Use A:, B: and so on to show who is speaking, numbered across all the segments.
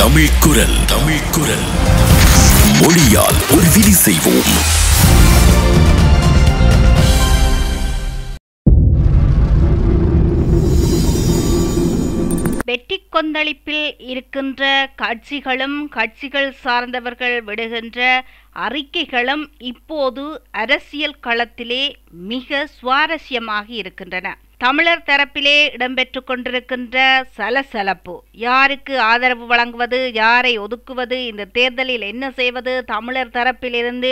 A: தமிழ் குரல் தமிழ் குரல் மொழியால் ஒரு விதி செய்வோம் வெற்றி கொந்தளிப்பில் இருக்கின்ற கட்சிகளும் கட்சிகள் சார்ந்தவர்கள் விடுகின்ற அறிக்கைகளும் இப்போது அரசியல் களத்திலே மிக சுவாரஸ்யமாக இருக்கின்றன தமிழர் தரப்பிலே இடம்பெற்று கொண்டிருக்கின்ற சலசலப்பு யாருக்கு ஆதரவு வழங்குவது யாரை ஒதுக்குவது இந்த தேர்தலில் என்ன செய்வது தமிழர் தரப்பிலிருந்து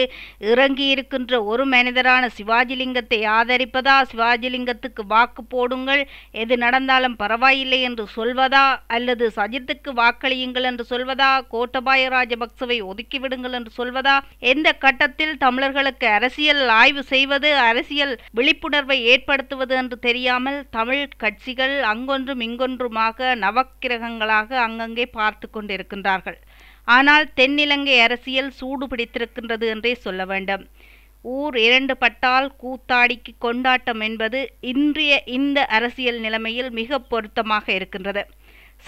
A: இறங்கி இருக்கின்ற ஒரு மனிதரான சிவாஜிலிங்கத்தை ஆதரிப்பதா சிவாஜிலிங்கத்துக்கு வாக்கு போடுங்கள் எது நடந்தாலும் பரவாயில்லை என்று சொல்வதா அல்லது சஜித்துக்கு வாக்களியுங்கள் என்று சொல்வதா கோட்டபாய ராஜபக்சவை ஒதுக்கிவிடுங்கள் என்று சொல்வதா எந்த கட்டத்தில் தமிழர்களுக்கு அரசியல் ஆய்வு செய்வது அரசியல் விழிப்புணர்வை ஏற்படுத்துவது என்று தெரியாமல் இல்லாமல் தமிழ் கட்சிகள் அங்கொன்றும் இங்கொன்றுமாக நவக்கிரகங்களாக அங்கங்கே பார்த்து கொண்டிருக்கின்றார்கள் ஆனால் தென்னிலங்கை அரசியல் சூடு பிடித்திருக்கின்றது என்றே சொல்ல வேண்டும் ஊர் இரண்டு பட்டால் கூத்தாடிக்கு கொண்டாட்டம் என்பது இன்றைய இந்த அரசியல் நிலைமையில் மிக பொருத்தமாக இருக்கின்றது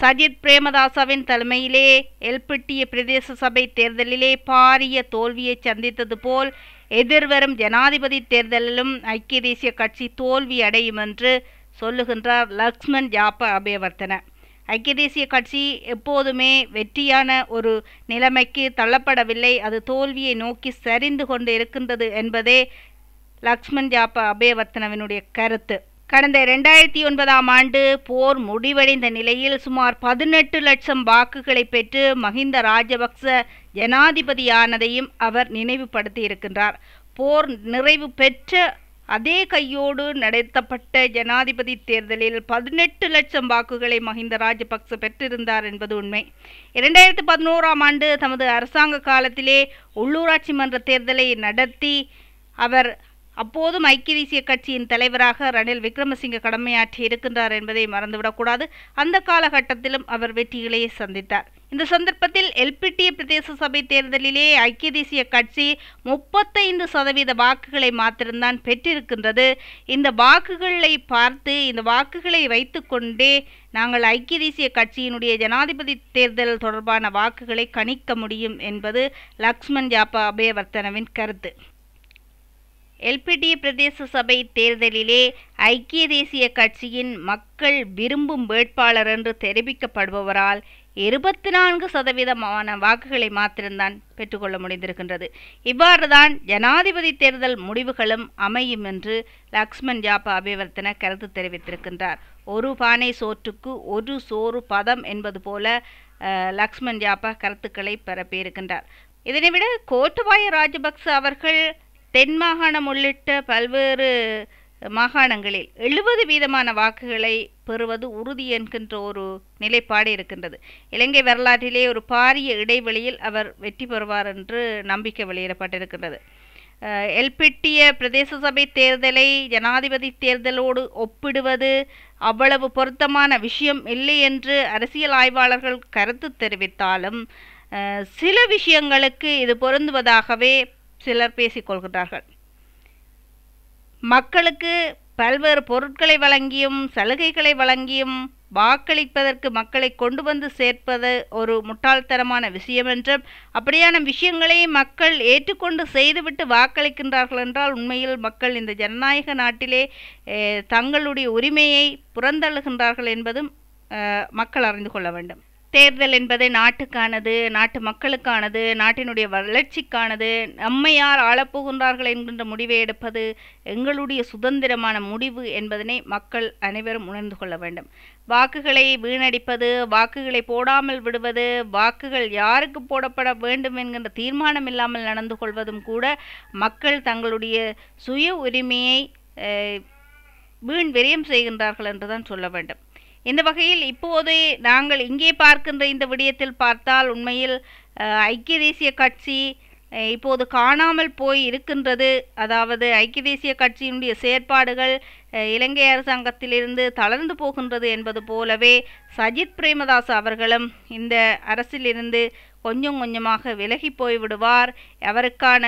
A: சஜித் பிரேமதாசவின் தலைமையிலே எல்பிட்டிய பிரதேச சபை தேர்தலிலே பாரிய தோல்வியை சந்தித்தது போல் எதிர்வரும் ஜனாதிபதி தேர்தலிலும் ஐக்கிய தேசிய கட்சி தோல்வி அடையும் என்று சொல்லுகின்றார் லக்ஷ்மண் ஜாப்ப அபேவர்த்தன ஐக்கிய தேசிய கட்சி எப்போதுமே வெற்றியான ஒரு நிலைமைக்கு தள்ளப்படவில்லை அது தோல்வியை நோக்கி சரிந்து கொண்டு இருக்கின்றது என்பதே லக்ஷ்மண் ஜாப்ப அபேவர்த்தனவினுடைய கருத்து கடந்த இரண்டாயிரத்தி ஒன்பதாம் ஆண்டு போர் முடிவடைந்த நிலையில் சுமார் பதினெட்டு லட்சம் வாக்குகளை பெற்று மஹிந்த ராஜபக்ச ஜனாதிபதியானதையும் அவர் நினைவுபடுத்தியிருக்கின்றார் போர் நிறைவு பெற்ற அதே கையோடு நடத்தப்பட்ட ஜனாதிபதி தேர்தலில் பதினெட்டு லட்சம் வாக்குகளை மஹிந்த ராஜபக்ச பெற்றிருந்தார் என்பது உண்மை இரண்டாயிரத்து பதினோராம் ஆண்டு தமது அரசாங்க காலத்திலே உள்ளூராட்சி மன்ற தேர்தலை நடத்தி அவர் அப்போதும் ஐக்கிய தேசிய கட்சியின் தலைவராக ரணில் விக்ரமசிங்க கடமையாற்றி இருக்கின்றார் என்பதை மறந்துவிடக்கூடாது அந்த காலகட்டத்திலும் அவர் வெற்றிகளையே சந்தித்தார் இந்த சந்தர்ப்பத்தில் எல்பிடி பிரதேச சபை தேர்தலிலே ஐக்கிய தேசிய கட்சி முப்பத்தைந்து சதவீத வாக்குகளை மாத்திரம்தான் பெற்றிருக்கின்றது இந்த வாக்குகளை பார்த்து இந்த வாக்குகளை வைத்துக்கொண்டே நாங்கள் ஐக்கிய தேசிய கட்சியினுடைய ஜனாதிபதி தேர்தல் தொடர்பான வாக்குகளை கணிக்க முடியும் என்பது லக்ஷ்மண் ஜாப்பா அபயவர்த்தனவின் கருத்து எல்பிடி பிரதேச சபை தேர்தலிலே ஐக்கிய தேசிய கட்சியின் மக்கள் விரும்பும் வேட்பாளர் என்று தெரிவிக்கப்படுபவரால் இருபத்தி நான்கு சதவீதமான வாக்குகளை மாத்திரம்தான் பெற்றுக்கொள்ள முடிந்திருக்கின்றது இவ்வாறுதான் ஜனாதிபதி தேர்தல் முடிவுகளும் அமையும் என்று லக்ஷ்மண் ஜாப்பா அபிவர்த்தன கருத்து தெரிவித்திருக்கின்றார் ஒரு பானை சோற்றுக்கு ஒரு சோறு பதம் என்பது போல லக்ஷ்மண் ஜாப்பா கருத்துக்களை பரப்பியிருக்கின்றார் இதனை விட கோட்டபாய ராஜபக்ச அவர்கள் தென் மாகாணம் உள்ளிட்ட பல்வேறு மாகாணங்களில் எழுபது வீதமான வாக்குகளை பெறுவது உறுதி என்கின்ற ஒரு நிலைப்பாடு இருக்கின்றது இலங்கை வரலாற்றிலே ஒரு பாரிய இடைவெளியில் அவர் வெற்றி பெறுவார் என்று நம்பிக்கை வெளியிடப்பட்டிருக்கின்றது எல்பிட்டிய பிரதேச சபை தேர்தலை ஜனாதிபதி தேர்தலோடு ஒப்பிடுவது அவ்வளவு பொருத்தமான விஷயம் இல்லை என்று அரசியல் ஆய்வாளர்கள் கருத்து தெரிவித்தாலும் சில விஷயங்களுக்கு இது பொருந்துவதாகவே சிலர் பேசிக்கொள்கிறார்கள் மக்களுக்கு பல்வேறு பொருட்களை வழங்கியும் சலுகைகளை வழங்கியும் வாக்களிப்பதற்கு மக்களை கொண்டு வந்து சேர்ப்பது ஒரு முட்டாள்தரமான விஷயம் என்றும் அப்படியான விஷயங்களை மக்கள் ஏற்றுக்கொண்டு செய்துவிட்டு வாக்களிக்கின்றார்கள் என்றால் உண்மையில் மக்கள் இந்த ஜனநாயக நாட்டிலே தங்களுடைய உரிமையை புறந்தள்ளுகின்றார்கள் என்பதும் மக்கள் அறிந்து கொள்ள வேண்டும் தேர்தல் என்பது நாட்டுக்கானது நாட்டு மக்களுக்கானது நாட்டினுடைய வளர்ச்சிக்கானது நம்மை யார் ஆளப்போகின்றார்கள் என்கின்ற முடிவை எடுப்பது எங்களுடைய சுதந்திரமான முடிவு என்பதனை மக்கள் அனைவரும் உணர்ந்து கொள்ள வேண்டும் வாக்குகளை வீணடிப்பது வாக்குகளை போடாமல் விடுவது வாக்குகள் யாருக்கு போடப்பட வேண்டும் என்கின்ற தீர்மானம் இல்லாமல் நடந்து கொள்வதும் கூட மக்கள் தங்களுடைய சுய உரிமையை வீண் விரயம் செய்கின்றார்கள் என்றுதான் சொல்ல வேண்டும் இந்த வகையில் இப்போது நாங்கள் இங்கே பார்க்கின்ற இந்த விடயத்தில் பார்த்தால் உண்மையில் ஐக்கிய தேசிய கட்சி இப்போது காணாமல் போய் இருக்கின்றது அதாவது ஐக்கிய தேசிய கட்சியினுடைய செயற்பாடுகள் இலங்கை அரசாங்கத்திலிருந்து தளர்ந்து போகின்றது என்பது போலவே சஜித் பிரேமதாஸ் அவர்களும் இந்த அரசிலிருந்து கொஞ்சம் கொஞ்சமாக விலகி போய்விடுவார் அவருக்கான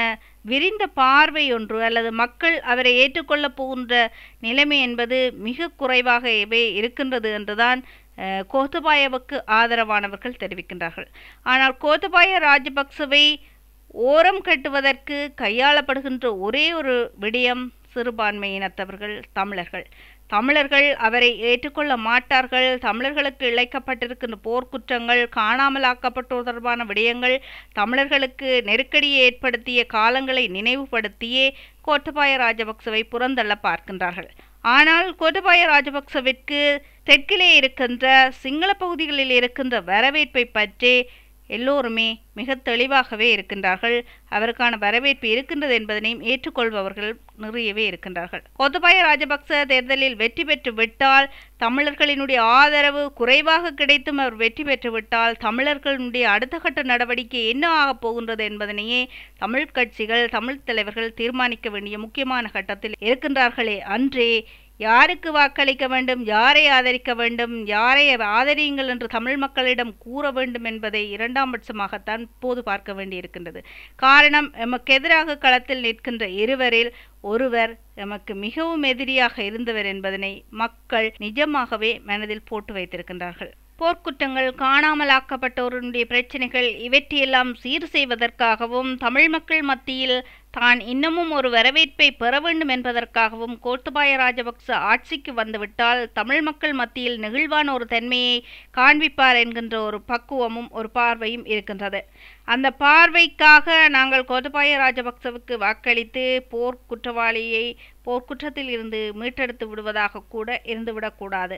A: விரிந்த பார்வை ஒன்று அல்லது மக்கள் அவரை ஏற்றுக்கொள்ளப் போகின்ற நிலைமை என்பது மிக குறைவாகவே இருக்கின்றது என்றுதான் கோத்தபாயவுக்கு ஆதரவானவர்கள் தெரிவிக்கின்றார்கள் ஆனால் கோத்தபாய ராஜபக்சவை ஓரம் கட்டுவதற்கு கையாளப்படுகின்ற ஒரே ஒரு விடயம் சிறுபான்மையினத்தவர்கள் தமிழர்கள் தமிழர்கள் அவரை ஏற்றுக்கொள்ள மாட்டார்கள் தமிழர்களுக்கு இழைக்கப்பட்டிருக்கின்ற போர்க்குற்றங்கள் காணாமலாக்கப்பட்டோர் தொடர்பான விடயங்கள் தமிழர்களுக்கு நெருக்கடியை ஏற்படுத்திய காலங்களை நினைவுபடுத்தியே கோட்டபாய ராஜபக்சவை புறந்தள்ள பார்க்கின்றார்கள் ஆனால் கோட்டபாய ராஜபக்சவிற்கு தெற்கிலே இருக்கின்ற சிங்கள பகுதிகளில் இருக்கின்ற வரவேற்பை பற்றி எல்லோருமே மிக தெளிவாகவே இருக்கின்றார்கள் அவருக்கான வரவேற்பு இருக்கின்றது என்பதனையும் ஏற்றுக்கொள்பவர்கள் நிறையவே இருக்கின்றார்கள் கோத்தபாய ராஜபக்ச தேர்தலில் வெற்றி பெற்று விட்டால் தமிழர்களினுடைய ஆதரவு குறைவாக கிடைத்தும் அவர் வெற்றி பெற்று விட்டால் தமிழர்களுடைய அடுத்த கட்ட நடவடிக்கை என்ன ஆகப் போகின்றது என்பதனையே தமிழ் கட்சிகள் தமிழ் தலைவர்கள் தீர்மானிக்க வேண்டிய முக்கியமான கட்டத்தில் இருக்கின்றார்களே அன்றே யாருக்கு வாக்களிக்க வேண்டும் யாரை ஆதரிக்க வேண்டும் யாரை ஆதரியுங்கள் என்று தமிழ் மக்களிடம் கூற வேண்டும் என்பதை இரண்டாம் பட்சமாகத்தான் இப்போது பார்க்க வேண்டியிருக்கின்றது காரணம் எமக்கு எதிராக களத்தில் நிற்கின்ற இருவரில் ஒருவர் எமக்கு மிகவும் எதிரியாக இருந்தவர் என்பதனை மக்கள் நிஜமாகவே மனதில் போட்டு வைத்திருக்கின்றார்கள் போர்க்குற்றங்கள் காணாமலாக்கப்பட்டவருடைய பிரச்சனைகள் இவற்றையெல்லாம் சீர் செய்வதற்காகவும் தமிழ் மக்கள் மத்தியில் தான் இன்னமும் ஒரு வரவேற்பை பெற வேண்டும் என்பதற்காகவும் கோத்தபாய ராஜபக்ச ஆட்சிக்கு வந்துவிட்டால் தமிழ் மக்கள் மத்தியில் நெகிழ்வான ஒரு தன்மையை காண்பிப்பார் என்கின்ற ஒரு பக்குவமும் ஒரு பார்வையும் இருக்கின்றது அந்த பார்வைக்காக நாங்கள் கோதபாய ராஜபக்சவுக்கு வாக்களித்து போர்க்குற்றவாளியை போர்க்குற்றத்தில் இருந்து மீட்டெடுத்து விடுவதாக கூட இருந்துவிடக்கூடாது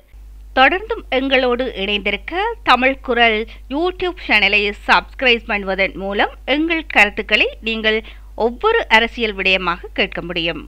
A: தொடர்ந்தும் எங்களோடு இணைந்திருக்க தமிழ் குரல் யூடியூப் சேனலை சப்ஸ்கிரைப் பண்ணுவதன் மூலம் எங்கள் கருத்துக்களை நீங்கள் ஒவ்வொரு அரசியல் விடயமாக கேட்க முடியும்